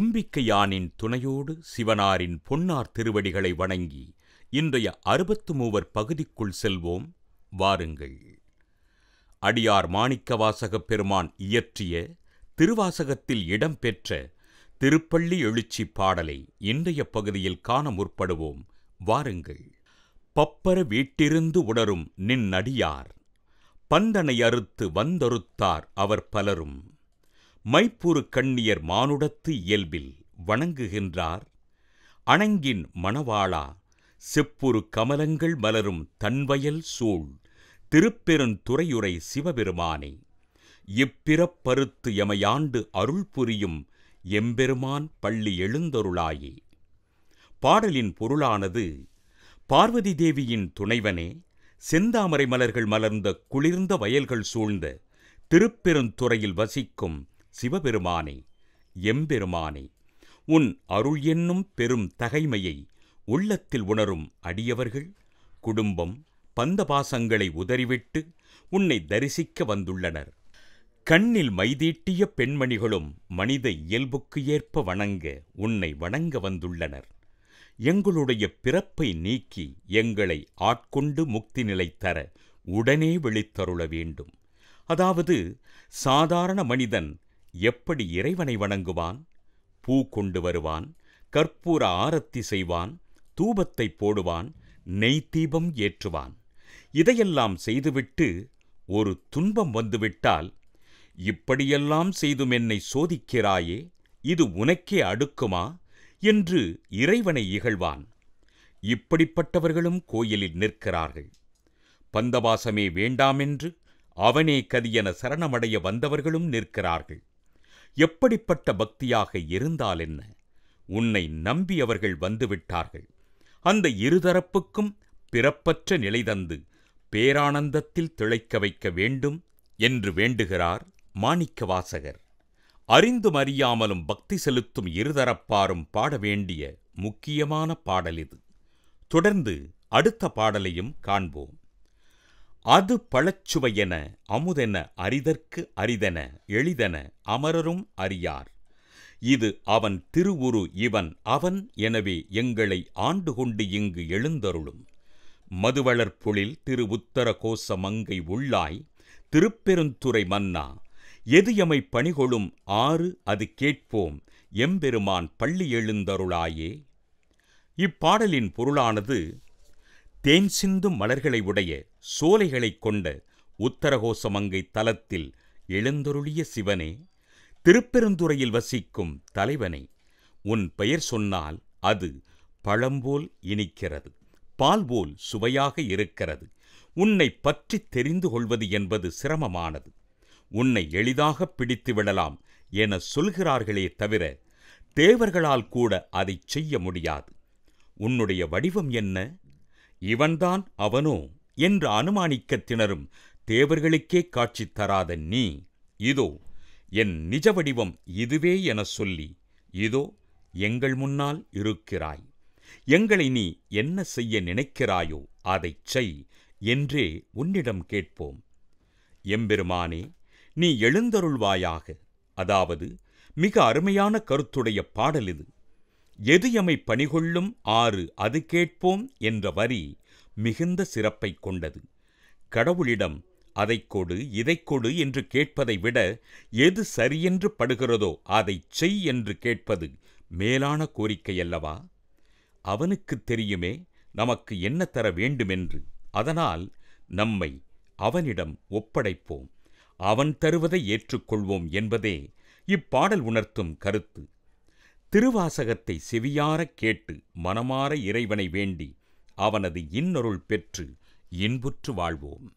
தும்பிக்கையானின் துணையோடு சிவனாரின் பொன்னார் திருவடிகளை வணங்கி இன்றைய அறுபத்து மூவர் பகுதிக்குள் செல்வோம் வாருங்கள் அடியார் மாணிக்கவாசகப் பெருமான் இயற்றிய திருவாசகத்தில் இடம்பெற்ற திருப்பள்ளி எழுச்சி பாடலை இன்றைய பகுதியில் காண முற்படுவோம் வாருங்கள் பப்பர வீட்டிருந்து உணரும் நின்னடியார் பந்தனை அறுத்து வந்தொருத்தார் அவர் பலரும் மைப்புறு கண்ணியர் மானுடத்து இயல்பில் வணங்குகின்றார் அணங்கின் மணவாளா செப்புரு கமலங்கள் மலரும் தன்வயல் சூழ் திருப்பெருந்துறையுரை சிவபெருமானே இப்பிறப்பருத்து எமையாண்டு அருள் புரியும் எம்பெருமான் பள்ளி எழுந்தருளாயே பாடலின் பொருளானது பார்வதி தேவியின் துணைவனே செந்தாமரை மலர்கள் மலர்ந்த குளிர்ந்த வயல்கள் சூழ்ந்த திருப்பெருந்துறையில் வசிக்கும் சிவபெருமானே எம்பெருமானே உன் அருள் என்னும் பெரும் தகைமையை உள்ளத்தில் உணரும் அடியவர்கள் குடும்பம் பந்தபாசங்களை உதறிவிட்டு உன்னை தரிசிக்க வந்துள்ளனர் கண்ணில் மைதீட்டிய பெண்மணிகளும் மனித இயல்புக்கு ஏற்ப வணங்க உன்னை வணங்க வந்துள்ளனர் எங்களுடைய பிறப்பை நீக்கி எங்களை ஆட்கொண்டு முக்தி நிலை தர உடனே வெளித்தருள வேண்டும் அதாவது சாதாரண மனிதன் எப்படி இறைவனை வணங்குவான் பூ கொண்டு வருவான் கற்பூர ஆரத்தி செய்வான் தூபத்தை போடுவான் நெய் தீபம் ஏற்றுவான் இதையெல்லாம் செய்துவிட்டு ஒரு துன்பம் வந்துவிட்டால் இப்படியெல்லாம் செய்தும் என்னை சோதிக்கிறாயே இது உனக்கே அடுக்குமா என்று இறைவனை இகழ்வான் இப்படிப்பட்டவர்களும் கோயிலில் நிற்கிறார்கள் பந்தவாசமே வேண்டாமென்று அவனே கதியென சரணமடைய வந்தவர்களும் நிற்கிறார்கள் எப்படிப்பட்ட பக்தியாக இருந்தால் என்ன உன்னை நம்பி அவர்கள் வந்துவிட்டார்கள் அந்த இருதரப்புக்கும் பிறப்பற்ற நிலை தந்து பேரானந்தத்தில் திளைக்க வைக்க வேண்டும் என்று வேண்டுகிறார் மாணிக்கவாசகர் அறிந்து அறியாமலும் பக்தி செலுத்தும் இருதரப்பாரும் பாட வேண்டிய முக்கியமான பாடல் இது தொடர்ந்து அடுத்த பாடலையும் காண்போம் அது பழச்சுவையென அமுதென அரிதற்கு அரிதென எளிதென அமரரும் அறியார் இது அவன் திருவுரு இவன் அவன் எனவே எங்களை ஆண்டு கொண்டு இங்கு எழுந்தருளும் மதுவளர் திரு உத்தர கோச மங்கை உள்ளாய் திருப்பெருந்துறை மன்னா எது எமை பணிகொளும் ஆறு அது கேட்போம் எம்பெருமான் பள்ளி எழுந்தருளாயே இப்பாடலின் பொருளானது தேன் சிந்தும் மலர்களை உடைய சோலைகளைக் கொண்ட உத்தரகோசமங்கை தலத்தில் எழுந்தொருளிய சிவனே திருப்பெருந்துறையில் வசிக்கும் தலைவனே உன் பெயர் சொன்னால் அது பழம்போல் இனிக்கிறது பால் போல் சுவையாக இருக்கிறது உன்னை பற்றி தெரிந்து கொள்வது என்பது சிரமமானது உன்னை எளிதாக பிடித்து விடலாம் என சொல்கிறார்களே தவிர தேவர்களால் கூட அதை செய்ய முடியாது உன்னுடைய வடிவம் என்ன இவன்தான் அவனோ என்று அனுமானிக்க திணறும் தேவர்களுக்கே காட்சி தராத நீ இதோ என் நிஜ வடிவம் இதுவே என சொல்லி இதோ எங்கள் முன்னால் இருக்கிறாய் எங்களை நீ என்ன செய்ய நினைக்கிறாயோ அதைச் செய் என்றே உன்னிடம் கேட்போம் எம்பெருமானே நீ எழுந்தருள்வாயாக அதாவது மிக அருமையான கருத்துடைய பாடல் இது எது எமை பணிகொள்ளும் ஆறு அது கேட்போம் என்ற வரி மிகுந்த சிறப்பை கொண்டது கடவுளிடம் அதை கொடு இதை கொடு என்று கேட்பதை விட எது சரியென்று படுகிறதோ அதை செய் என்று கேட்பது மேலான கோரிக்கையல்லவா அவனுக்கு தெரியுமே நமக்கு என்ன தர வேண்டுமென்று அதனால் நம்மை அவனிடம் ஒப்படைப்போம் அவன் தருவதை ஏற்றுக்கொள்வோம் என்பதே இப்பாடல் உணர்த்தும் கருத்து திருவாசகத்தை செவியாரக் கேட்டு மனமாற இறைவனை வேண்டி அவனது இன்னொருள் பெற்று இன்புற்று வாழ்வோம்